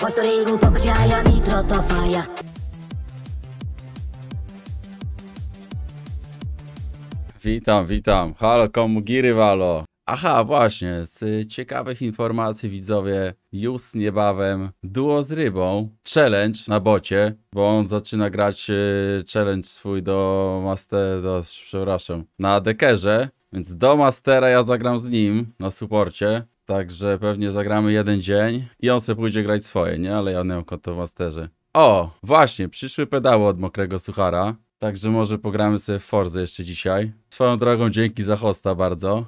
do ringu, pokaż jaja, nitro to faja Witam, witam. Halo, komu Girywalo? Aha, właśnie, z ciekawych informacji widzowie, już niebawem duo z rybą, challenge na bocie, bo on zaczyna grać e, challenge swój do master, do, przepraszam, na dekerze, więc do mastera ja zagram z nim na suporcie, Także pewnie zagramy jeden dzień i on sobie pójdzie grać swoje, nie? Ale ja nie mam konto w Masterze. O, właśnie, przyszły pedały od Mokrego Suchara. Także może pogramy sobie w Forze jeszcze dzisiaj. Swoją drogą dzięki za hosta bardzo.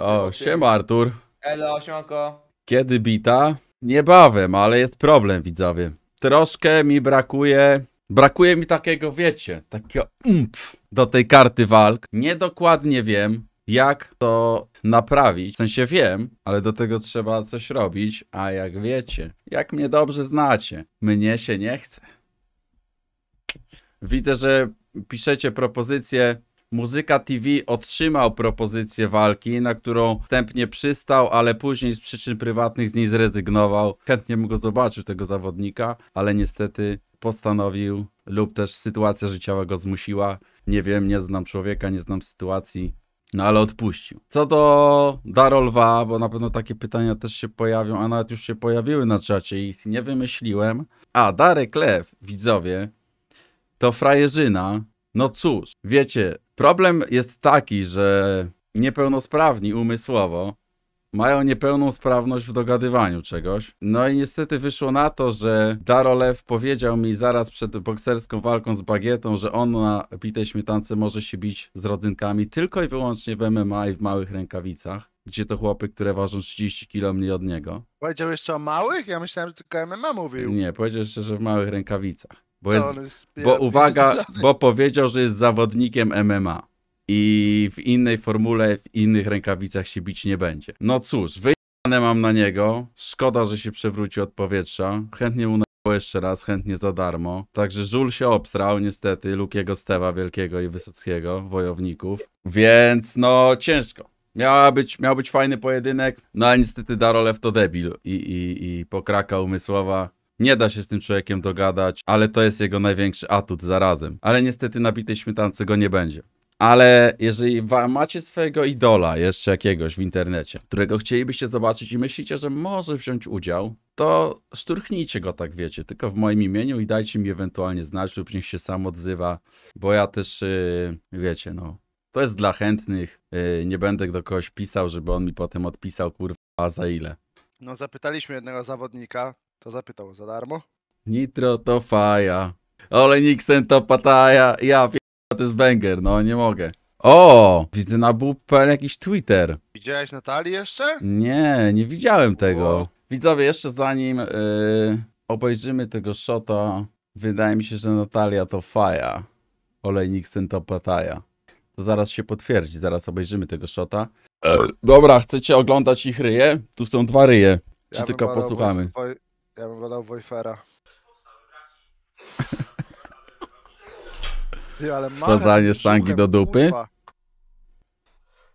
O, siema Artur. Elo, siemanko. Kiedy bita? Niebawem, ale jest problem widzowie. Troszkę mi brakuje... Brakuje mi takiego, wiecie, takiego umf do tej karty walk. Niedokładnie wiem, jak to naprawić. W sensie wiem, ale do tego trzeba coś robić, a jak wiecie, jak mnie dobrze znacie, mnie się nie chce. Widzę, że piszecie propozycję. Muzyka TV otrzymał propozycję walki, na którą wstępnie przystał, ale później z przyczyn prywatnych z niej zrezygnował. Chętnie bym go zobaczył, tego zawodnika, ale niestety postanowił lub też sytuacja życiowa go zmusiła. Nie wiem, nie znam człowieka, nie znam sytuacji. No ale odpuścił. Co do Darolwa, bo na pewno takie pytania też się pojawią, a nawet już się pojawiły na czacie, ich nie wymyśliłem. A, Darek Lew, widzowie, to frajerzyna. No cóż, wiecie, problem jest taki, że niepełnosprawni umysłowo mają niepełną sprawność w dogadywaniu czegoś. No i niestety wyszło na to, że Darolew powiedział mi zaraz przed bokserską walką z Bagietą, że on na bitej śmietance może się bić z rodzynkami tylko i wyłącznie w MMA i w małych rękawicach gdzie to chłopy, które ważą 30 kg mniej od niego. Powiedział jeszcze o małych? Ja myślałem, że tylko MMA mówił. Nie, powiedział jeszcze, że w małych rękawicach. Bo, jest, jest bo uwaga, bo powiedział, że jest zawodnikiem MMA i w innej formule, w innych rękawicach się bić nie będzie. No cóż, wyjane mam na niego, szkoda, że się przewróci od powietrza, chętnie mu jeszcze raz, chętnie za darmo. Także żul się obstrał niestety, Lukiego Stewa Wielkiego i Wysockiego, wojowników. Więc no ciężko. Miała być, miał być fajny pojedynek, no ale niestety Darolew to debil i, i, i pokraka umysłowa. Nie da się z tym człowiekiem dogadać, ale to jest jego największy atut zarazem. Ale niestety na bitej śmietance go nie będzie. Ale jeżeli macie swojego idola jeszcze jakiegoś w internecie, którego chcielibyście zobaczyć i myślicie, że może wziąć udział, to szturchnijcie go, tak wiecie, tylko w moim imieniu i dajcie mi ewentualnie znać lub niech się sam odzywa, bo ja też, yy, wiecie, no, to jest dla chętnych. Yy, nie będę do kogoś pisał, żeby on mi potem odpisał, kurwa, za ile. No, zapytaliśmy jednego zawodnika, to zapytał za darmo. Nitro to faja. Ole Nixon to pataja. Ja to jest banger, no nie mogę. O, widzę na bub.pl jakiś Twitter. Widziałeś Natalii jeszcze? Nie, nie widziałem tego. Wow. Widzowie, jeszcze zanim yy, obejrzymy tego shota, wydaje mi się, że Natalia to faja. Olejnik syn to pataja. To zaraz się potwierdzi, zaraz obejrzymy tego shota. E, Dobra, chcecie oglądać ich ryje? Tu są dwa ryje. Czy ja tylko posłuchamy? Woj... Ja bym wolał Wojfera. Wsadzanie sztangi do dupy.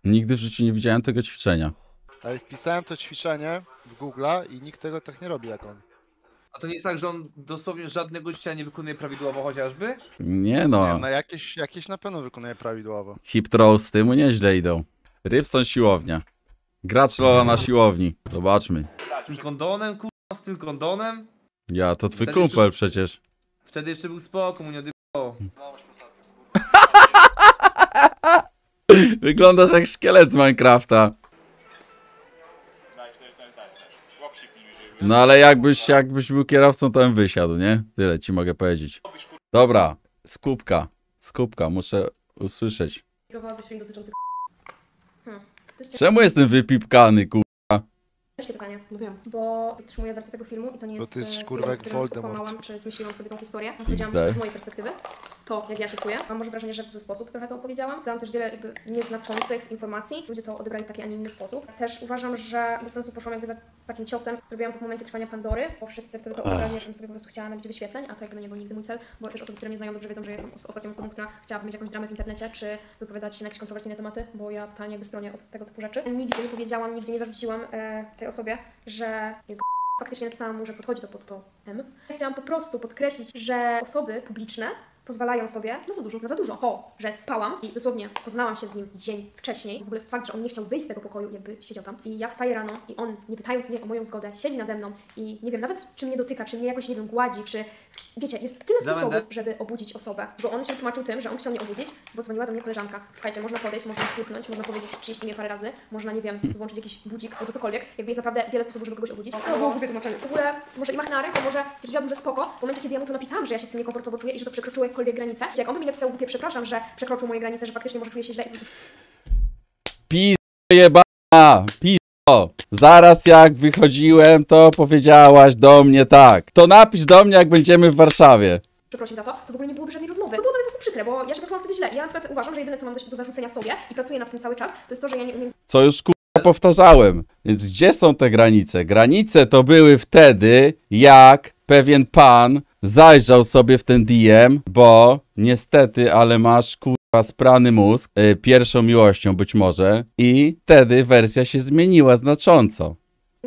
Nigdy w życiu nie widziałem tego ćwiczenia. Ale wpisałem to ćwiczenie w Google'a i nikt tego tak nie robi jak on. A to nie jest tak, że on dosłownie żadnego ćwiczenia nie wykonuje prawidłowo chociażby? Nie no. Nie, no jakieś, jakieś na pewno wykonuje prawidłowo. Hip throwsty mu nieźle idą. Rybson siłownia. Gracz Lola na siłowni. Zobaczmy. Z tym kondonem, kurwa, z tym kondonem? Ja, to twój Wtedy kumpel jeszcze... przecież. Wtedy jeszcze był spoko, mu nie Wyglądasz jak szkielet z Minecrafta. No ale jakbyś, jakbyś był kierowcą, to bym wysiadł, nie? Tyle ci mogę powiedzieć. Dobra, skupka. Skupka, muszę usłyszeć. Czemu jestem wypipkany, ku... Ciężkie pytanie. No Bo podtrzymuję wersję tego filmu i to nie jest... Bo ty jesteś, kurwa, jak Voldemort. ...pokonałam, czy zmyśliłam sobie tą historię. Powiedziałam z mojej perspektywy. To, jak ja się czuję. Mam może wrażenie, że w zły sposób trochę to opowiedziałam. Dałam też wiele jakby nieznaczących informacji. Ludzie to odebrali w taki, a nie inny sposób. Też uważam, że bez sensu poszłam jakby za takim ciosem. Zrobiłam to w momencie trwania Pandory, bo wszyscy wtedy to odebrali, że sobie po prostu chciała nabić wyświetleń, a to jakby nie był nigdy mój cel, bo też osoby, które mnie znają dobrze wiedzą, że jestem os- ostatnią osobą, która chciałaby mieć jakąś dramę w internecie, czy wypowiadać się na jakieś kontrowersyjne tematy, bo ja totalnie jakby stronię od tego typu rzeczy. Nigdzie nie powiedziałam, nigdzie nie zarzuciłam e, takiej osobie, że jest faktycznie napisałam mu, że podchodzi to pod to M. Chciałam po prostu podkreślić, że osoby publiczne pozwalają sobie na za dużo, na za dużo. To, że spałam i dosłownie poznałam się z nim dzień wcześniej, w ogóle fakt, że on nie chciał wyjść z tego pokoju, jakby siedział tam i ja wstaję rano i on, nie pytając mnie o moją zgodę, siedzi nade mną i nie wiem nawet, czy mnie dotyka, czy mnie jakoś, nie wiem, gładzi, czy wiecie, jest tyle sposobów, żeby obudzić osobę, bo on się tłumaczył tym, że on chciał mnie obudzić, bo dzwoniła do mnie koleżanka. Słuchajcie, można podejść, można stuknąć, można powiedzieć czyjeś imię parę razy, można, nie wiem, włączyć jakiś budzik albo cokolwiek. Jakby jest naprawdę wiele sposobów, żeby kogoś obudzić. To było głupie tłumaczenie. W ogóle może i machnę na rękę, może stwierdziłabym, że spoko. W momencie, kiedy ja mu to napisałam, że ja się z tym niekomfortowo czuję i że to przekroczyło jakkolwiek granice, czy jak on by mi napisał głupie, przepraszam, że przekroczył moje granice, że faktycznie może czuję się źle i po prostu... Pizda o, zaraz jak wychodziłem, to powiedziałaś do mnie tak. To napisz do mnie, jak będziemy w Warszawie. przeprosił za to, to w ogóle nie byłoby żadnej rozmowy. To było dla mnie po prostu przykre, bo ja się poczułam wtedy źle. Ja na przykład uważam, że jedyne, co mam do, do zarzucenia sobie i pracuję nad tym cały czas, to jest to, że ja nie umiem Co już ku... powtarzałem. Więc gdzie są te granice? Granice to były wtedy, jak pewien pan zajrzał sobie w ten DM, bo niestety, ale masz kurwa sprany mózg, yy, pierwszą miłością być może i wtedy wersja się zmieniła znacząco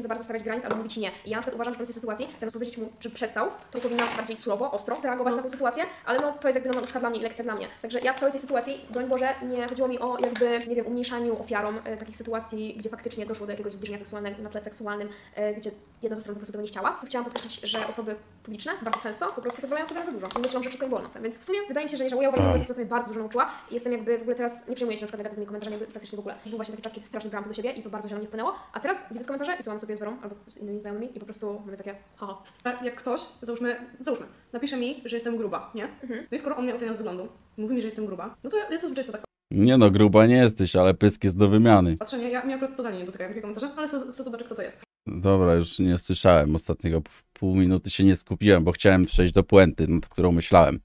za bardzo stawiać granic albo mówić nie. I ja na przykład uważam, że w tej sytuacji, zamiast powiedzieć mu, czy przestał, to powinna bardziej surowo, ostro zareagować na tę sytuację, ale no to jest jakby no, na dla mnie lekcja dla mnie. Także ja w całej tej sytuacji, broń Boże, nie chodziło mi o jakby, nie wiem, umniejszaniu ofiarom e, takich sytuacji, gdzie faktycznie doszło do jakiegoś zbliżenia seksualnego na tle seksualnym, e, gdzie jedna ze stron po prostu tego nie chciała. To chciałam podkreślić, że osoby publiczne bardzo często po prostu pozwalają sobie na za dużo i myślą, że wszystko im wolno. Więc w sumie wydaje mi się, że nie żałuję, bo tak. ja sobie bardzo dużo nauczyła i jestem jakby w ogóle teraz, nie przejmuję się na przykład negatywnymi komentarzami praktycznie w ogóle. Był właśnie taki czas, kiedy strasznie brałam to do siebie i to bardzo mnie wpłynęło, a teraz widzę komentarze i sobie sobie z Werą albo z innymi znajomymi i po prostu mamy takie ha jak ktoś, załóżmy, załóżmy, napisze mi, że jestem gruba, nie? Mhm. No i skoro on mnie ocenia z wyglądu, mówi mi, że jestem gruba, no to ja jestem to tak Nie no, gruba nie jesteś, ale pysk jest do wymiany. patrzę, nie, ja mnie akurat totalnie nie dotykają takie komentarze, ale chcę zobaczyć, kto to jest. Dobra, już nie słyszałem ostatniego pół minuty się nie skupiłem, bo chciałem przejść do puenty, nad którą myślałem.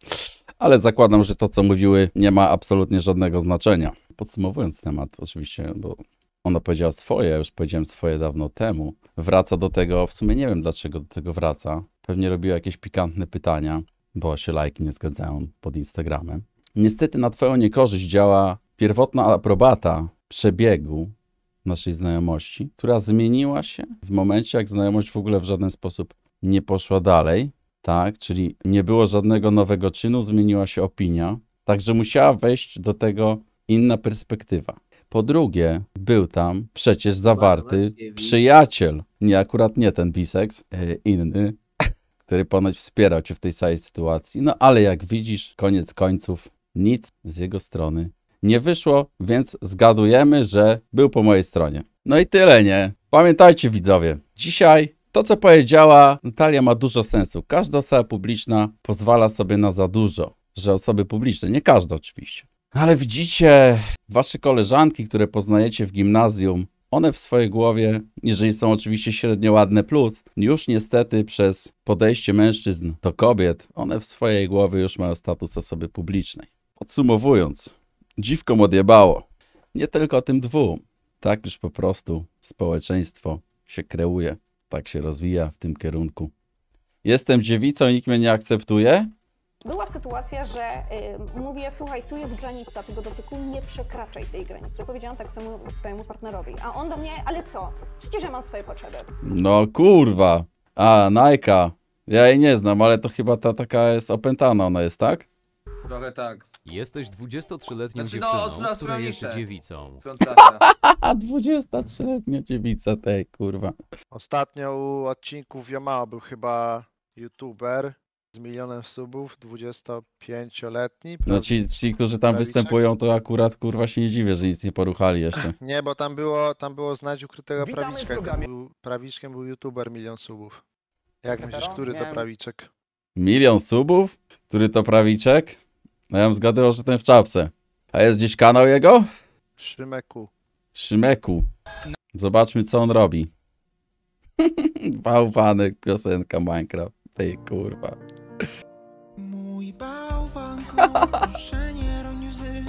Ale zakładam, że to, co mówiły, nie ma absolutnie żadnego znaczenia. Podsumowując temat, oczywiście, bo ona powiedziała swoje, ja już powiedziałem swoje dawno temu. Wraca do tego, w sumie nie wiem dlaczego do tego wraca. Pewnie robiła jakieś pikantne pytania, bo się lajki nie zgadzają pod Instagramem. Niestety na twoją niekorzyść działa pierwotna aprobata przebiegu naszej znajomości, która zmieniła się w momencie, jak znajomość w ogóle w żaden sposób nie poszła dalej, tak? Czyli nie było żadnego nowego czynu, zmieniła się opinia, także musiała wejść do tego inna perspektywa. Po drugie, był tam przecież zawarty przyjaciel, nie akurat nie ten biseks, e, inny, który ponoć wspierał cię w tej samej sytuacji. No ale jak widzisz, koniec końców nic z jego strony nie wyszło, więc zgadujemy, że był po mojej stronie. No i tyle, nie? Pamiętajcie widzowie, dzisiaj to, co powiedziała Natalia ma dużo sensu. Każda osoba publiczna pozwala sobie na za dużo, że osoby publiczne, nie każda oczywiście. Ale widzicie, wasze koleżanki, które poznajecie w gimnazjum, one w swojej głowie, jeżeli są oczywiście średnio ładne plus, już niestety przez podejście mężczyzn do kobiet, one w swojej głowie już mają status osoby publicznej. Podsumowując, dziwkom odjebało. Nie tylko tym dwu. Tak już po prostu społeczeństwo się kreuje, tak się rozwija w tym kierunku. Jestem dziewicą i nikt mnie nie akceptuje? była sytuacja, że y, mówię, słuchaj, tu jest granica tego dotyku, nie przekraczaj tej granicy. Powiedziałam tak samo swojemu partnerowi. A on do mnie, ale co? Przecież ja mam swoje potrzeby. No kurwa. A, Najka. Ja jej nie znam, ale to chyba ta taka jest opętana ona jest, tak? Trochę tak. Jesteś 23-letnią Znaczy, no, dziewczyną, która odwrót jest dziewicą. A, 23-letnia dziewica tej, kurwa. Ostatnio u odcinków Yamao był chyba youtuber, z milionem subów, 25-letni. No ci, ci, którzy tam Prawiczek. występują, to akurat kurwa się nie dziwię, że nic nie poruchali jeszcze. Nie, bo tam było, tam było znać ukrytego Witamy prawiczka. Tam był, prawiczkiem był youtuber milion subów. Jak myślisz, który Miałem... to prawiczek? Milion subów? Który to prawiczek? No ja bym zgadywał, że ten w czapce. A jest gdzieś kanał jego? Szymeku. Szymeku. Zobaczmy, co on robi. Bałwanek, piosenka Minecraft. Ty kurwa. Mój bałwan proszę nie roni łzy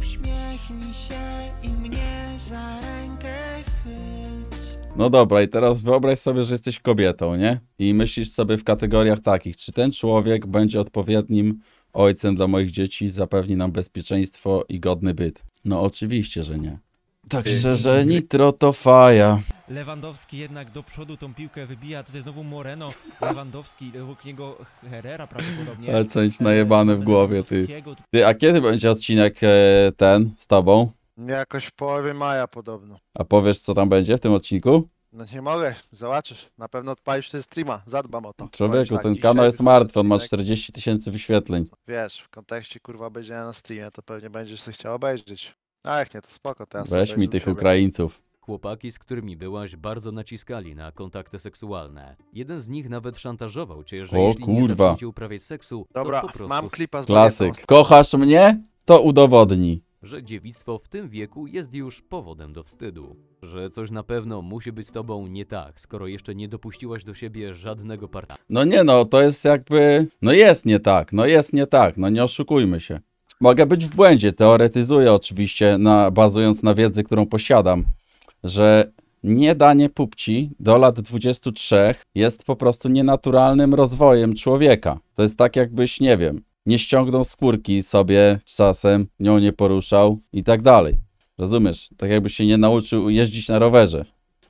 Uśmiechnij się i mnie za rękę chwyć No dobra, i teraz wyobraź sobie, że jesteś kobietą, nie? I myślisz sobie w kategoriach takich, czy ten człowiek będzie odpowiednim ojcem dla moich dzieci, zapewni nam bezpieczeństwo i godny byt. No oczywiście, że nie. Także, że Nitro to faja. Lewandowski jednak do przodu tą piłkę wybija, tutaj znowu Moreno, Lewandowski, obok niego Herrera prawdopodobnie. Ale część najebane w głowie, ty. ty. A kiedy będzie odcinek e, ten z tobą? Jakoś w połowie maja podobno. A powiesz, co tam będzie w tym odcinku? No nie mogę, zobaczysz. Na pewno odpalisz ten streama, zadbam o to. Człowieku, tak, ten kanał jest martwy, on ma 40 tysięcy wyświetleń. Wiesz, w kontekście kurwa będzie na streamie, to pewnie będziesz się chciał obejrzeć. Ach nie, to spoko teraz. Weź mi tych Ukraińców. Chłopaki, z którymi byłaś, bardzo naciskali na kontakty seksualne. Jeden z nich nawet szantażował cię, że O jeśli nie kurwa. zaczniecie uprawiać seksu, Dobra, to po prostu... mam klipa z Klasyk. Kochasz mnie? To udowodni. że dziewictwo w tym wieku jest już powodem do wstydu, że coś na pewno musi być z tobą nie tak, skoro jeszcze nie dopuściłaś do siebie żadnego partnera. No nie no, to jest jakby... No jest nie tak, no jest nie tak, no nie oszukujmy się. Mogę być w błędzie, teoretyzuję oczywiście, na, bazując na wiedzy, którą posiadam, że niedanie pupci do lat 23 jest po prostu nienaturalnym rozwojem człowieka. To jest tak jakbyś, nie wiem, nie ściągnął skórki sobie z czasem, nią nie poruszał i tak dalej. Rozumiesz? Tak jakbyś się nie nauczył jeździć na rowerze.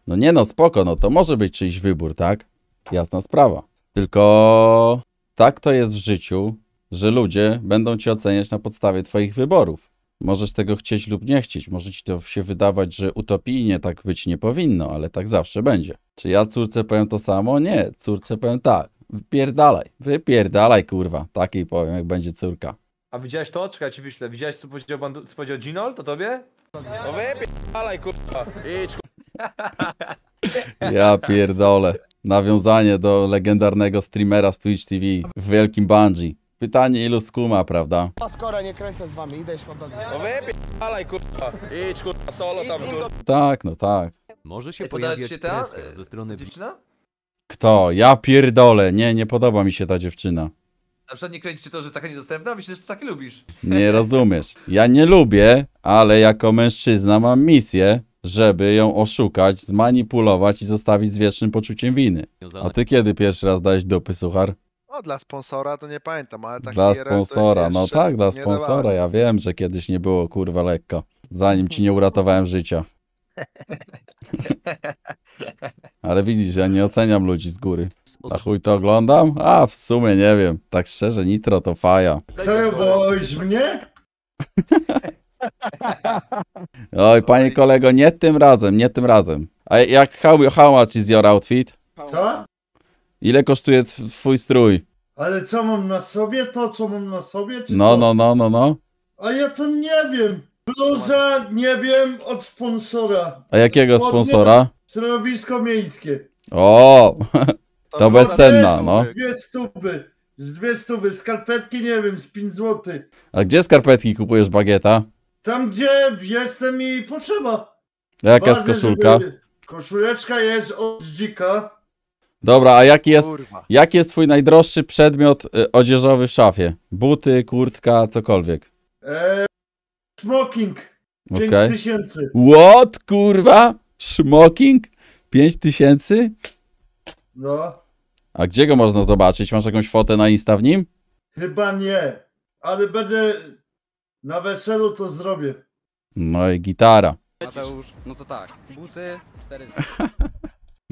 No nie no, spoko, no to może być czyjś wybór, tak? Jasna sprawa. Tylko tak to jest w życiu, że ludzie będą cię oceniać na podstawie twoich wyborów. Możesz tego chcieć lub nie chcieć, może ci to się wydawać, że utopijnie tak być nie powinno, ale tak zawsze będzie. Czy ja córce powiem to samo? Nie, córce powiem tak, wypierdalaj, wypierdalaj kurwa, takiej powiem jak będzie córka. A widziałeś to? Czekaj, ci wyślę. Widziałeś co powiedział, bandu- co powiedział Ginol? To tobie? No wypierdalaj kurwa, idź kurwa. Ja pierdolę. Nawiązanie do legendarnego streamera z Twitch TV w Wielkim Bungie. Pytanie, ilu skuma, prawda? A nie kręcę z wami, idę i szkoda. No wypierdalaj kurwa, idź kurwa solo tam w Tak, no tak. Może się Ej, pojawiać się ta, e, ze strony... Dziewczyna? Kto? Ja pierdolę, nie, nie podoba mi się ta dziewczyna. Na przykład nie kręci to, że taka niedostępna? Myślę, że to tak lubisz. Nie rozumiesz. Ja nie lubię, ale jako mężczyzna mam misję, żeby ją oszukać, zmanipulować i zostawić z wiecznym poczuciem winy. A ty kiedy pierwszy raz dałeś dupy, suchar? No, dla sponsora to nie pamiętam, ale no tak. Dla sponsora, no tak, dla sponsora. Ja wiem, że kiedyś nie było kurwa lekko. Zanim ci nie uratowałem życia. Ale widzisz, ja nie oceniam ludzi z góry. A chuj to oglądam? A w sumie nie wiem. Tak szczerze, nitro to faja. Przewoź mnie? Oj, panie kolego, nie tym razem, nie tym razem. A jak, how, how much is your outfit? Co? Ile kosztuje twój strój? Ale co mam na sobie? To, co mam na sobie? Czy no, no, no, no, no. A ja to nie wiem. Bluza, nie wiem, od sponsora. A jakiego sponsora? Środowisko miejskie. O, to, to bezcenna, no. Z Dwie stupy, Z dwie stupy, skarpetki nie wiem, z 5 zł. A gdzie skarpetki kupujesz bagieta? Tam gdzie jestem i potrzeba. A jaka Bazy, jest koszulka? Żeby... Koszuleczka jest od dzika. Dobra, a jaki jest, jest twój najdroższy przedmiot y, odzieżowy w szafie? Buty, kurtka, cokolwiek. Eee, smoking. 5000. Okej. tysięcy. What, kurwa? Smoking? 5000? No, A gdzie go można zobaczyć? Masz jakąś fotę na Insta w nim? chyba nie. Ale będę na weselu to zrobię. No i gitara. Mateusz, no to tak, buty 400.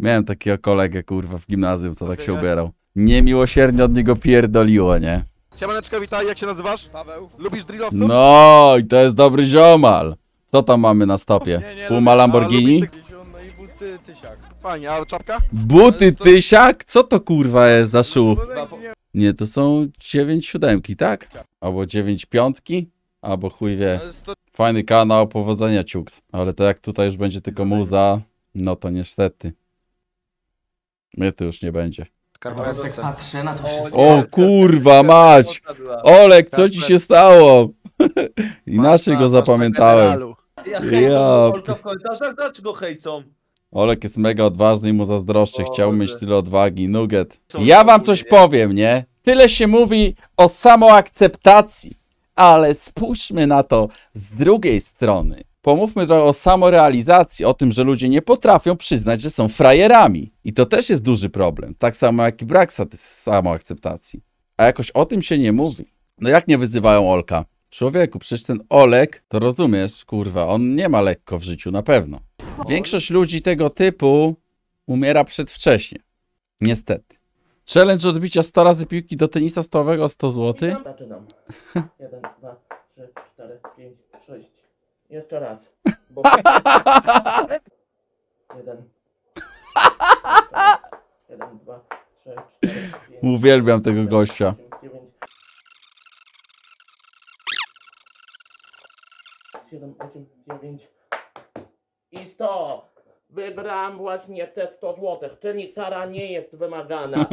Miałem takiego kolegę, kurwa, w gimnazjum, co tak się ubierał. Niemiłosiernie od niego pierdoliło, nie? Siemaneczka, witaj, jak się nazywasz? Paweł. Lubisz drillowców? No, i to jest dobry ziomal. Co tam mamy na stopie? Nie, nie, Puma Lamborghini? No i buty tysiak. Fajnie, a czapka? Buty tysiak? Co to kurwa jest za szu? No, nie, to są 9 siódemki, tak? Albo 9 piątki? Albo chuj wie. Fajny kanał, powodzenia ciuks. Ale to jak tutaj już będzie tylko muza, no to niestety. Mnie to już nie będzie. tak patrzę na to wszystko. O tak, tak, kurwa tak, mać! Olek, co ci się stało? Inaczej go zapamiętałem. Ja Olek jest mega odważny i mu zazdroszczę. Chciał mieć tyle odwagi. Nugget. Ja wam coś powiem, nie? Tyle się mówi o samoakceptacji, ale spójrzmy na to z drugiej strony. Pomówmy trochę o samorealizacji, o tym, że ludzie nie potrafią przyznać, że są frajerami. I to też jest duży problem. Tak samo jak i brak samoakceptacji. A jakoś o tym się nie mówi. No jak nie wyzywają Olka? Człowieku, przecież ten Olek, to rozumiesz, kurwa, on nie ma lekko w życiu, na pewno. Większość ludzi tego typu umiera przedwcześnie. Niestety. Challenge odbicia 100 razy piłki do tenisa stołowego 100 zł. 1, 2, 3, 4, 5, jeszcze raz. Bo... Jeden. Jeden, dwa, trzy, cztery, Uwielbiam tego gościa. Dziewięć. Siedem, osiem, dziewięć. I sto! Wybrałam właśnie te 100 złotych, czyli kara nie jest wymagana.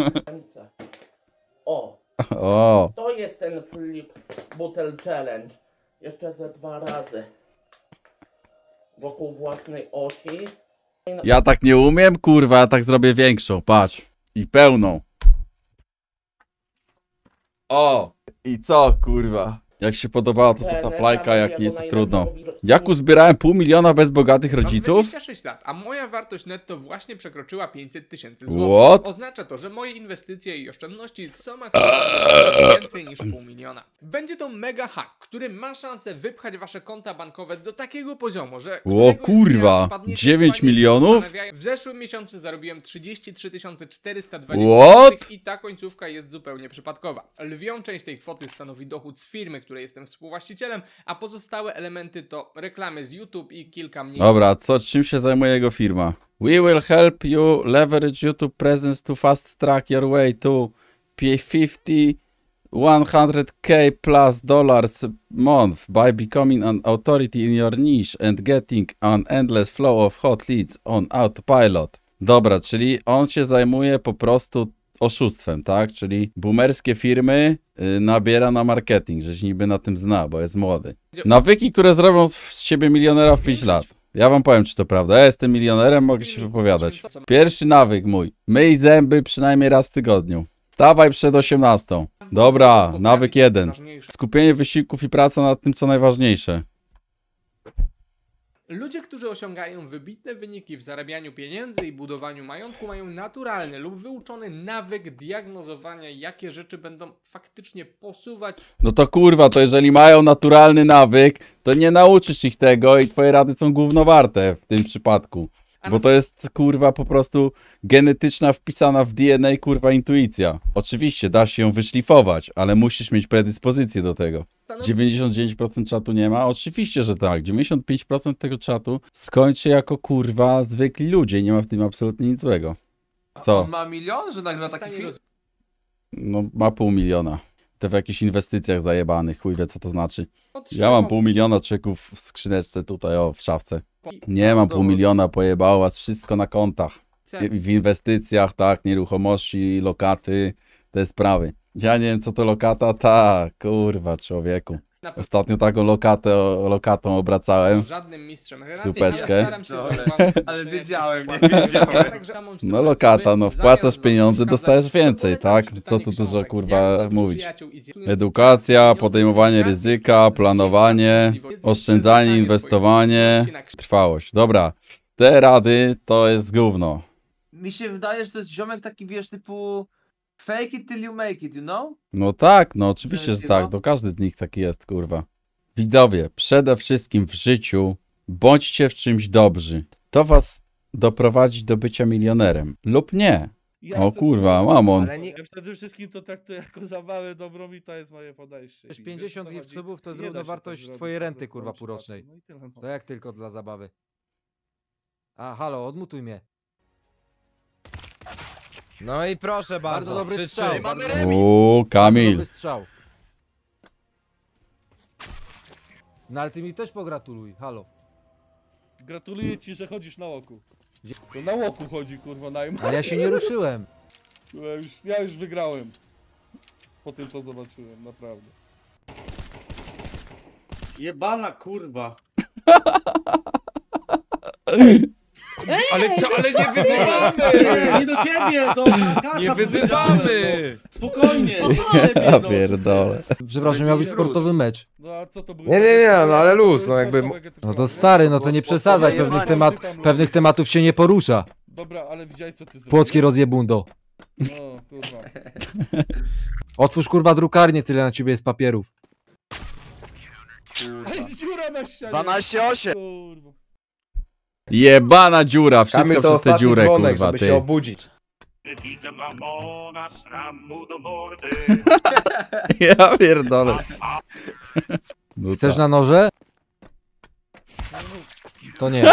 O! O! To jest ten flip butel challenge. Jeszcze ze dwa razy wokół własnej osi. Ja tak nie umiem, kurwa, ja tak zrobię większą, patrz. I pełną. O, i co, kurwa? Jak się podobało to zostaw lajka, jak nie, to trudno. Jak uzbierałem pół miliona bez bogatych rodziców? Mam 26 lat, a moja wartość netto właśnie przekroczyła 500 tysięcy złotych. Oznacza to, że moje inwestycje i oszczędności są aktualnie więcej niż pół miliona. Będzie to mega hack, który ma szansę wypchać wasze konta bankowe do takiego poziomu, że... O kurwa, 9 milionów? W zeszłym miesiącu zarobiłem 33 420 What? i ta końcówka jest zupełnie przypadkowa. Lwią część tej kwoty stanowi dochód z firmy, której jestem współwłaścicielem, a pozostałe elementy to reklamy z YouTube i kilka mniej. Dobra, co, czym się zajmuje jego firma? We will help you leverage YouTube presence to fast track your way to P50 100k plus dollars month by becoming an authority in your niche and getting an endless flow of hot leads on autopilot. Dobra, czyli on się zajmuje po prostu oszustwem, tak? Czyli boomerskie firmy y, nabiera na marketing, że się niby na tym zna, bo jest młody. Nawyki, które zrobią z siebie milionera w 5 lat. Ja wam powiem, czy to prawda. Ja jestem milionerem, mogę się wypowiadać. Pierwszy nawyk mój. Myj zęby przynajmniej raz w tygodniu. Stawaj przed 18. Dobra, nawyk jeden. Skupienie wysiłków i praca nad tym, co najważniejsze. Ludzie, którzy osiągają wybitne wyniki w zarabianiu pieniędzy i budowaniu majątku, mają naturalny lub wyuczony nawyk diagnozowania, jakie rzeczy będą faktycznie posuwać. No to kurwa, to jeżeli mają naturalny nawyk, to nie nauczysz ich tego i twoje rady są głównowarte w tym przypadku. Bo no to jest kurwa po prostu genetyczna wpisana w DNA kurwa intuicja. Oczywiście da się ją wyszlifować, ale musisz mieć predyspozycję do tego. 99% no- czatu nie ma? Oczywiście, że tak. 95% tego czatu skończy jako kurwa zwykli ludzie i nie ma w tym absolutnie nic złego. Co? A on ma milion, że nagrywa taki film? No ma pół miliona. To w jakichś inwestycjach zajebanych, chuj wie co to znaczy. Ja mam pół miliona czeków w skrzyneczce tutaj, o, w szafce. Nie mam pół miliona, pojebało was wszystko na kontach. W inwestycjach, tak, nieruchomości, lokaty, te sprawy. Ja nie wiem, co to lokata, tak, kurwa, człowieku. Ostatnio taką lokatę, lokatą obracałem. Żadnym mistrzem relacji, Dupeczkę. ale staram się no, ale wiedziałem, nie wiedziałem. No lokata, no wpłacasz pieniądze, dostajesz więcej, tak? Co tu dużo kurwa mówić. Edukacja, podejmowanie ryzyka, planowanie, oszczędzanie, inwestowanie, trwałość. Dobra, te rady to jest gówno. Mi się wydaje, że to jest ziomek taki, wiesz, typu... Fake it till you make it, you know? No tak, no oczywiście, że tak. To każdy z nich taki jest, kurwa. Widzowie, przede wszystkim w życiu bądźcie w czymś dobrzy. To was doprowadzi do bycia milionerem. Lub nie. Ja o kurwa, mamon. Ale nie... Ja przede wszystkim to traktuję jako zabawę dobrą i to jest moje podejście. Wiesz, 50 subów to jest wartość twojej renty, kurwa, półrocznej. No i tyle, no. To jak tylko dla zabawy. A, halo, odmutuj mnie. No i proszę bardzo. Bardzo dobry strzał. Mamy remis. Uuu, Kamil. Dobry strzał. No ale ty mi też pogratuluj, halo. Gratuluję ci, że chodzisz na łoku. To na łoku chodzi, kurwa, najm. Ale ja się nie ruszyłem. Ja już, ja już wygrałem. Po tym, co zobaczyłem, naprawdę. Jebana kurwa. Ale, co, ale nie wyzywamy! Nie do ciebie, do Kacza Nie wyzywamy! Spokojnie, do ciebie, Ja no. pierdolę. Przepraszam, miał być sportowy mecz. No a co to było? Nie, nie, nie, no ale luz, no jakby- No to stary, no to nie przesadzaj, pewnych, temat, pewnych tematów się nie porusza. Dobra, ale widziałeś co ty zrobiłeś? Płocki rozjebundo. No, kurwa. Otwórz kurwa drukarnię, tyle na ciebie jest papierów. A dziura na ścianie! 12-8. Kurwa. Jebana dziura, wszystko przez te dziurę, dzwonek, kurwa, żeby ty. się obudzić. Widzę mamona, sram do mordy. Ja pierdolę. No Chcesz tak. na noże? To nie.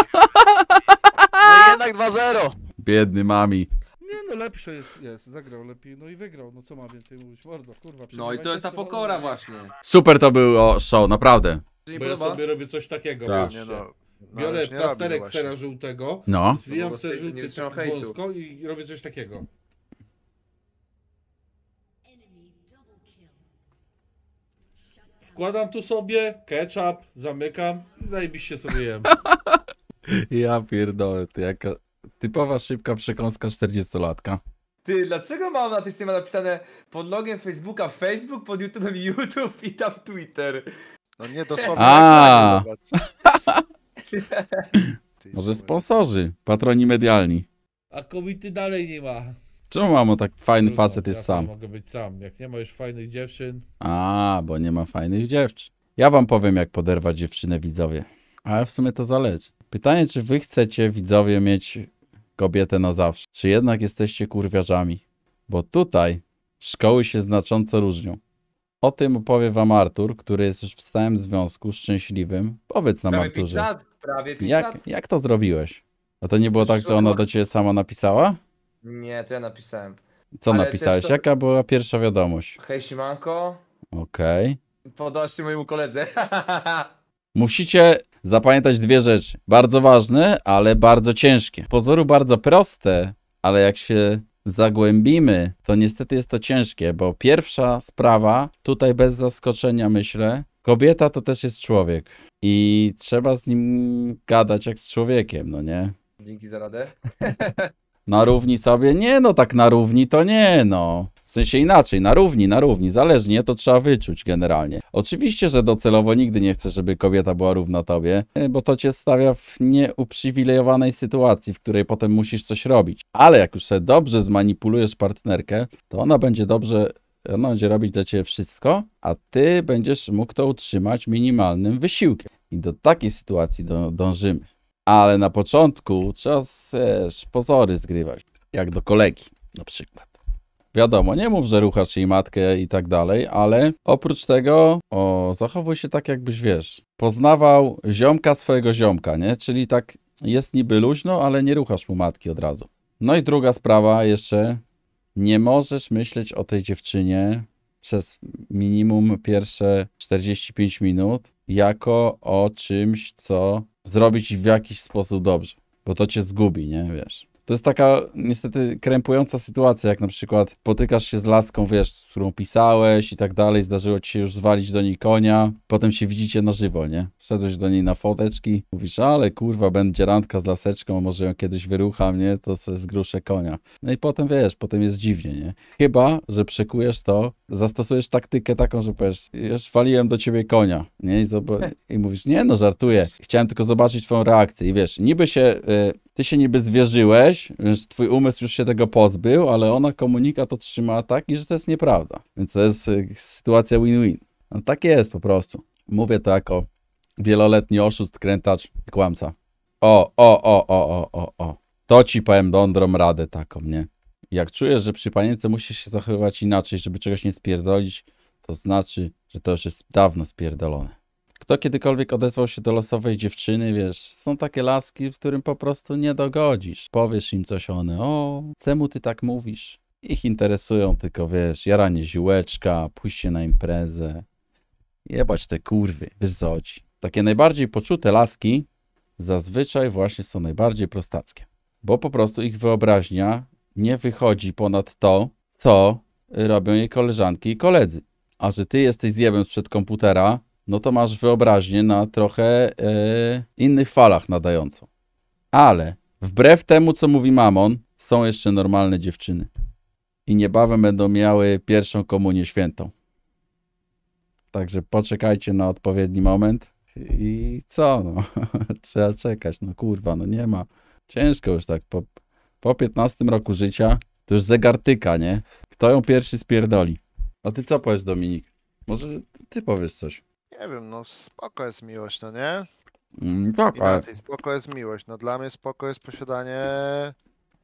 No jednak 2-0. Biedny mami. Nie no, lepsze jest, jest, zagrał lepiej, no i wygrał, no co ma więcej mówić, mordo, kurwa. No i to jest ta pokora no, no, no. właśnie. Super to było show, naprawdę. Bo ja sobie robię coś takiego, Tak. Nie no, no, Biorę no, plasterek sera żółtego, no. zwijam ser żółty wąsko i robię coś takiego. Wkładam tu sobie ketchup, zamykam i zajebiście sobie jem. ja pierdolę, ty jaka typowa szybka przekąska 40-latka. Ty, dlaczego mam na tej stronie napisane pod logiem Facebooka Facebook, pod YouTube'em YouTube i tam Twitter? No nie, dosłownie. A. Tak, tak, tak. Może sponsorzy, patroni medialni. A kobiety dalej nie ma. Czemu mamo tak fajny Trudno, facet jest ja sam? Mogę być sam. Jak nie ma już fajnych dziewczyn. A, bo nie ma fajnych dziewczyn. Ja wam powiem, jak poderwać dziewczynę widzowie. Ale w sumie to zależy. Pytanie, czy wy chcecie widzowie mieć kobietę na zawsze? Czy jednak jesteście kurwiarzami? Bo tutaj szkoły się znacząco różnią. O tym opowie wam Artur, który jest już w stałym związku, szczęśliwym. Powiedz nam Arturze. 15 Prawie 5 jak, lat. Jak to zrobiłeś? A to nie było tak, że ona do ciebie sama napisała? Nie, to ja napisałem. Co Ale napisałeś? To... Jaka była pierwsza wiadomość? Hej, Simanko. Okej. Okay. się mojemu koledze. Musicie zapamiętać dwie rzeczy. Bardzo ważne, ale bardzo ciężkie. Pozoru bardzo proste, ale jak się zagłębimy, to niestety jest to ciężkie, bo pierwsza sprawa, tutaj bez zaskoczenia myślę, kobieta to też jest człowiek i trzeba z nim gadać jak z człowiekiem, no nie? Dzięki za radę. na równi sobie? Nie, no tak na równi to nie, no. W sensie inaczej, na równi, na równi, zależnie, to trzeba wyczuć generalnie. Oczywiście, że docelowo nigdy nie chcę, żeby kobieta była równa tobie, e, bo to cię stawia w nieuprzywilejowanej sytuacji, w której potem musisz coś robić. Ale jak już sobie dobrze zmanipulujesz partnerkę, to ona będzie dobrze on będzie robić dla ciebie wszystko, a ty będziesz mógł to utrzymać minimalnym wysiłkiem. I do takiej sytuacji do, dążymy. Ale na początku trzeba wiesz, pozory zgrywać, jak do kolegi na przykład. Wiadomo, nie mów, że ruchasz jej matkę i tak dalej, ale oprócz tego, o, zachowuj się tak, jakbyś wiesz, poznawał ziomka swojego ziomka, nie? Czyli tak jest niby luźno, ale nie ruchasz mu matki od razu. No i druga sprawa jeszcze, nie możesz myśleć o tej dziewczynie przez minimum pierwsze 45 minut jako o czymś, co zrobić w jakiś sposób dobrze, bo to cię zgubi, nie wiesz. To jest taka niestety krępująca sytuacja, jak na przykład potykasz się z laską, wiesz, z którą pisałeś i tak dalej, zdarzyło ci się już zwalić do niej konia, potem się widzicie na żywo, nie? Wszedłeś do niej na foteczki, mówisz, ale kurwa, będzie randka z laseczką, może ją kiedyś wyrucham, nie? To sobie zgruszę konia. No i potem, wiesz, potem jest dziwnie, nie? Chyba, że przekujesz to, zastosujesz taktykę taką, że powiesz, już waliłem do ciebie konia, nie? I, i mówisz, nie no, żartuję, chciałem tylko zobaczyć twoją reakcję i wiesz, niby się... Y ty się niby zwierzyłeś, twój umysł już się tego pozbył, ale ona komunikat otrzymała i że to jest nieprawda. Więc to jest y, sytuacja win-win. No, tak jest po prostu. Mówię to tak jako wieloletni oszust, krętacz i kłamca. O, o, o, o, o, o, o. To ci powiem mądrą radę taką, nie? Jak czujesz, że przy panience musisz się zachowywać inaczej, żeby czegoś nie spierdolić, to znaczy, że to już jest dawno spierdolone. Kto kiedykolwiek odezwał się do losowej dziewczyny, wiesz, są takie laski, w którym po prostu nie dogodzisz. Powiesz im coś one, o, czemu ty tak mówisz? Ich interesują tylko, wiesz, jaranie ziółeczka, pójście na imprezę. Jebać te kurwy, wiesz Takie najbardziej poczute laski zazwyczaj właśnie są najbardziej prostackie. Bo po prostu ich wyobraźnia nie wychodzi ponad to, co robią jej koleżanki i koledzy. A że ty jesteś zjebem sprzed komputera, no to masz wyobraźnię na trochę e, innych falach nadającą. Ale wbrew temu, co mówi Mamon, są jeszcze normalne dziewczyny. I niebawem będą miały pierwszą komunię świętą. Także poczekajcie na odpowiedni moment. I co, no? Trzeba czekać, no kurwa, no nie ma. Ciężko już tak po, po 15 roku życia. To już zegartyka, nie? Kto ją pierwszy spierdoli? A ty co powiesz, Dominik? Może ty powiesz coś. Nie wiem, no spoko jest miłość, no nie? Mm, tak, ale... spoko jest miłość. No dla mnie spoko jest posiadanie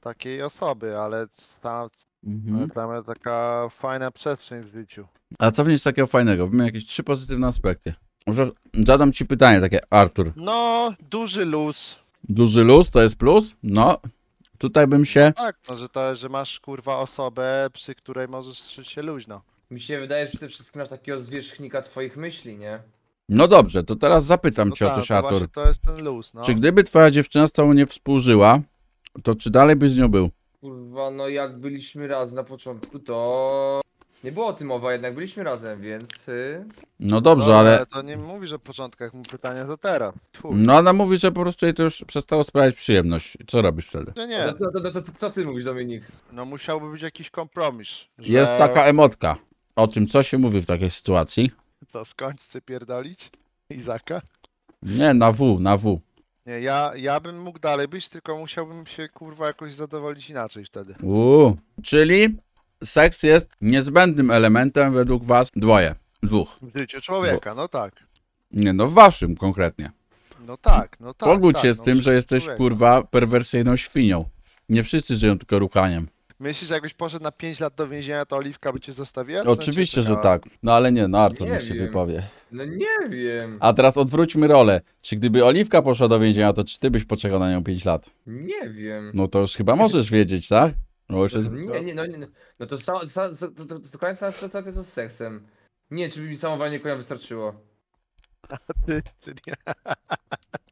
takiej osoby, ale tam, mhm. ale tam jest taka fajna przestrzeń w życiu. A co w niej takiego fajnego? miał jakieś trzy pozytywne aspekty. Może zadam ci pytanie takie, Artur. No, duży luz. Duży luz to jest plus? No, tutaj bym się... tak, no, że, to, że masz kurwa osobę, przy której możesz czuć się luźno. Mi się wydaje, że przede wszystkim masz takiego zwierzchnika twoich myśli, nie? No dobrze, to teraz zapytam no cię tak, o coś, to Artur. To jest ten luz, no. Czy gdyby twoja dziewczyna z tobą nie współżyła, to czy dalej byś z nią był? Kurwa, no jak byliśmy raz na początku, to... Nie było o tym mowa, jednak byliśmy razem, więc... Y, no dobrze, no, ale... To nie mówi, że w początkach, mu pytania za teraz. No ona mówi, że po prostu jej to już przestało sprawiać przyjemność. Co robisz wtedy? No nie. To, to, to, co ty mówisz, Dominik? No musiałby być jakiś kompromis. Że... Jest taka emotka. O tym, co się mówi w takiej sytuacji? To skończcie pierdolić Izaka? Nie, na W, na W. Nie, ja, ja bym mógł dalej być, tylko musiałbym się kurwa jakoś zadowolić inaczej wtedy. Uuu, czyli seks jest niezbędnym elementem według was dwoje, dwóch. W życiu człowieka, Bo... no tak. Nie, no w waszym konkretnie. No tak, no tak. Pogódź tak, się z no, tym, że jesteś człowieka. kurwa perwersyjną świnią. Nie wszyscy żyją tylko ruchaniem. Myślisz, że jakbyś poszedł na 5 lat do więzienia, to Oliwka by cię zostawiła? Oczywiście, że tak. No ale nie, no Artur nie niech się wiem. wypowie. No nie wiem. A teraz odwróćmy rolę. Czy gdyby Oliwka poszła do więzienia, to czy ty byś poczekał na nią 5 lat? Nie wiem. No to już chyba możesz wiedzieć, tak? No, już jest... nie, nie, no, nie, no. to, samo, to, to, to, to, to, to, to, to, to, to, to, to, to, to,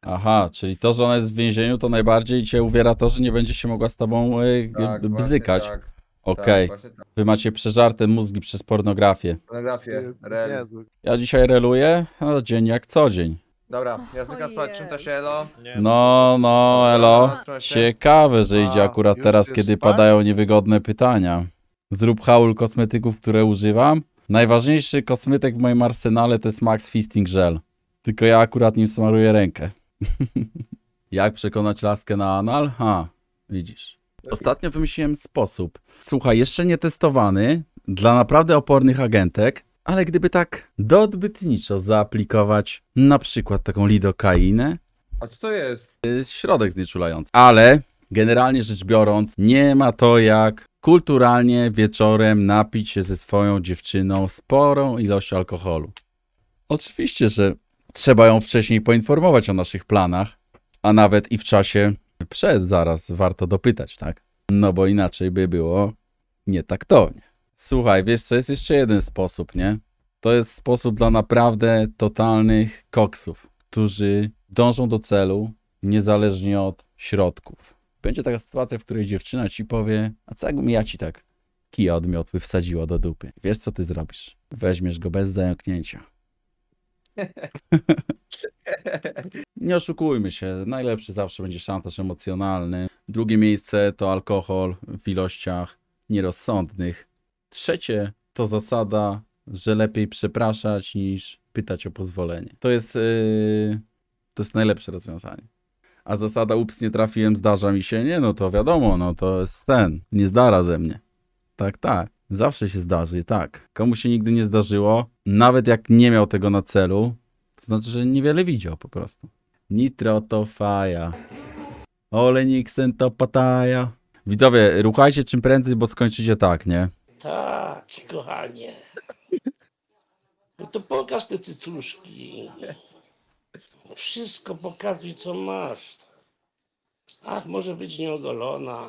Aha, czyli to, że ona jest w więzieniu, to najbardziej cię uwiera to, że nie będzie się mogła z tobą y, tak, bzykać. Tak. Okej. Okay. Tak, Wy macie przeżarte mózgi przez pornografię. Pornografię, rel. Ja dzisiaj reluję, no, dzień jak co dzień. Dobra, ja zwykle spać, czym to się no, no, no, elo? No, no, elo. Ciekawe, że idzie akurat A, teraz, kiedy padają niewygodne pytania. Zrób haul kosmetyków, które używam? Najważniejszy kosmetyk w moim arsenale to jest Max Fisting Gel. Tylko ja akurat nim smaruję rękę. Jak przekonać laskę na anal? Ha, widzisz. Ostatnio wymyśliłem sposób. Słuchaj, jeszcze nie testowany, dla naprawdę opornych agentek, ale gdyby tak doodbytniczo zaaplikować na przykład taką lidokainę. A co to jest? Y, środek znieczulający. Ale Generalnie rzecz biorąc, nie ma to jak kulturalnie wieczorem napić się ze swoją dziewczyną sporą ilością alkoholu. Oczywiście, że trzeba ją wcześniej poinformować o naszych planach, a nawet i w czasie przed zaraz warto dopytać, tak? No bo inaczej by było nietaktownie. Tak Słuchaj, wiesz co, jest jeszcze jeden sposób, nie? To jest sposób dla naprawdę totalnych koksów, którzy dążą do celu niezależnie od środków. Będzie taka sytuacja, w której dziewczyna ci powie, a co jakbym ja ci tak kija odmiotły wsadziła do dupy. Wiesz, co ty zrobisz? Weźmiesz go bez zająknięcia. Nie oszukujmy się, najlepszy zawsze będzie szantaż emocjonalny. Drugie miejsce to alkohol w ilościach nierozsądnych. Trzecie to zasada, że lepiej przepraszać niż pytać o pozwolenie. To jest, yy, to jest najlepsze rozwiązanie a zasada ups, nie trafiłem, zdarza mi się, nie, no to wiadomo, no to jest ten, nie zdara ze mnie. Tak, tak. Zawsze się zdarzy, tak. Komu się nigdy nie zdarzyło, nawet jak nie miał tego na celu, to znaczy, że niewiele widział po prostu. Nitro to faja. Ole Nixon to pataja. Widzowie, ruchajcie czym prędzej, bo skończycie tak, nie? Tak, kochanie. No to pokaż te cycuszki. Wszystko pokazuj, co masz. Ach, może być nieogolona.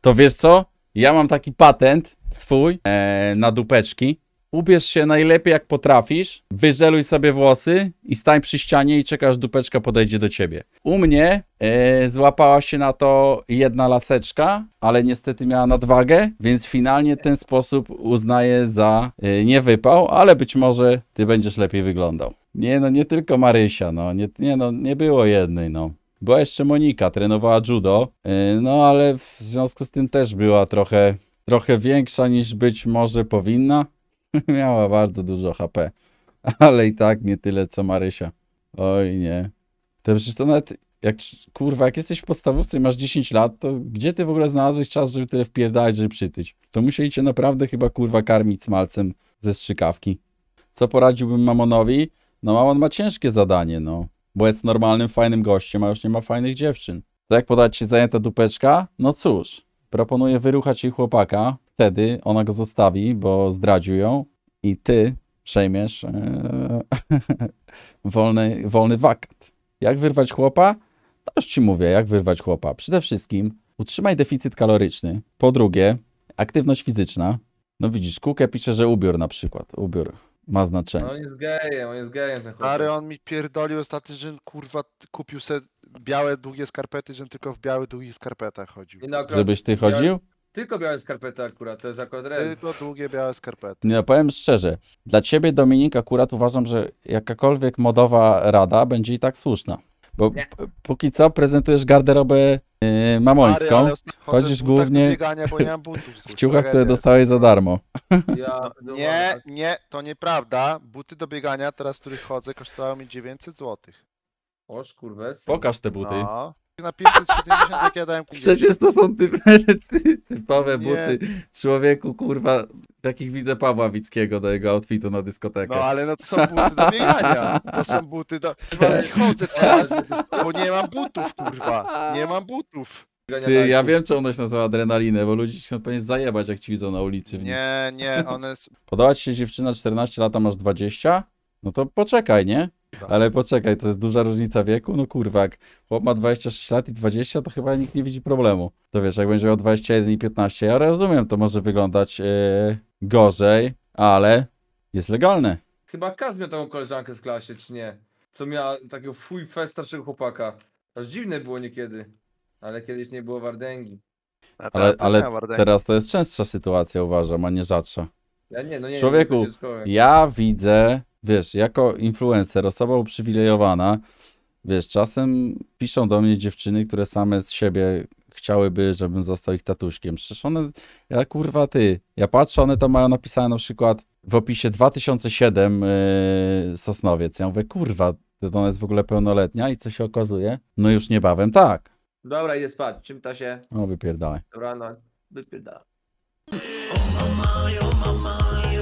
To wiesz co? Ja mam taki patent swój e, na dupeczki. Ubierz się najlepiej jak potrafisz, wyżeluj sobie włosy i stań przy ścianie i czekasz, dupeczka podejdzie do ciebie. U mnie e, złapała się na to jedna laseczka, ale niestety miała nadwagę, więc finalnie ten sposób uznaję za e, niewypał, ale być może ty będziesz lepiej wyglądał. Nie no, nie tylko Marysia, no, nie, nie, no, nie było jednej, no. Była jeszcze Monika, trenowała judo, e, no ale w związku z tym też była trochę, trochę większa niż być może powinna. Miała bardzo dużo HP. Ale i tak nie tyle, co Marysia. Oj nie. To przecież to nawet, jak, kurwa, jak jesteś w podstawówce i masz 10 lat, to gdzie ty w ogóle znalazłeś czas, żeby tyle wpierdalać, żeby przytyć? To musieli cię naprawdę chyba, kurwa, karmić smalcem ze strzykawki. Co poradziłbym Mamonowi? No Mamon ma ciężkie zadanie, no. Bo jest normalnym, fajnym gościem, a już nie ma fajnych dziewczyn. To jak podać ci zajęta dupeczka? No cóż, proponuję wyruchać jej chłopaka, wtedy ona go zostawi, bo zdradził ją i ty przejmiesz e, wolny, wolny wakat. Jak wyrwać chłopa? To już ci mówię, jak wyrwać chłopa. Przede wszystkim utrzymaj deficyt kaloryczny. Po drugie, aktywność fizyczna. No widzisz, Kukę pisze, że ubiór na przykład. Ubiór ma znaczenie. On jest gejem, on jest gejem ten on mi pierdolił ostatnio, że kurwa kupił sobie białe, długie skarpety, żebym tylko w białych, długich skarpetach chodził. Żebyś ty chodził? Tylko białe skarpety akurat, to jest akurat rem. Tylko długie białe skarpety. Nie, no, powiem szczerze, dla ciebie Dominik akurat uważam, że jakakolwiek modowa rada będzie i tak słuszna. Bo póki co prezentujesz garderobę yy, mamońską. Mary, chodzisz tak głównie biegania, butów, w ciuchach, które dostałeś za darmo. Ja, nie, nie, to nieprawda. Buty do biegania teraz, w których chodzę, kosztowały mi 900 zł. O, kurwa. Pokaż te buty. No na 570 jak ja dałem Przecież to są typowe buty nie. człowieku, kurwa, takich widzę Pawła Wickiego do jego outfitu na dyskotekę. No ale no to są buty do biegania, to są buty do... Chyba nie chodzę teraz, bo nie mam butów, kurwa, nie mam butów. Ty, ja wiem, czy ona się nazywa adrenalinę, bo ludzie się powinien zajebać, jak ci widzą na ulicy. Nie, nie, one... Podoba ci się dziewczyna 14 lata, masz 20? No to poczekaj, nie? Tak. Ale poczekaj, to jest duża różnica wieku? No kurwa, jak chłop ma 26 lat i 20, to chyba nikt nie widzi problemu. To wiesz, jak będzie miał 21 i 15, ja rozumiem, to może wyglądać yy, gorzej, ale jest legalne. Chyba każdy miał taką koleżankę z klasie, czy nie? Co miała takiego fuj fest starszego chłopaka. Aż dziwne było niekiedy. Ale kiedyś nie było wardęgi. Ale, teraz, ale teraz to jest częstsza sytuacja, uważam, a nie rzadsza. Ja nie, no nie, Człowieku, nie ja widzę wiesz, jako influencer, osoba uprzywilejowana, wiesz, czasem piszą do mnie dziewczyny, które same z siebie chciałyby, żebym został ich tatuśkiem. Przecież one, ja kurwa ty, ja patrzę, one tam mają napisane na przykład w opisie 2007 yy, e, Sosnowiec. Ja mówię, kurwa, to ona jest w ogóle pełnoletnia i co się okazuje? No już niebawem tak. Dobra, idę spać. Czym ta się... O, wypierdalaj. Dobra, no, wypierdalaj. Oh, my, oh, my, oh, my.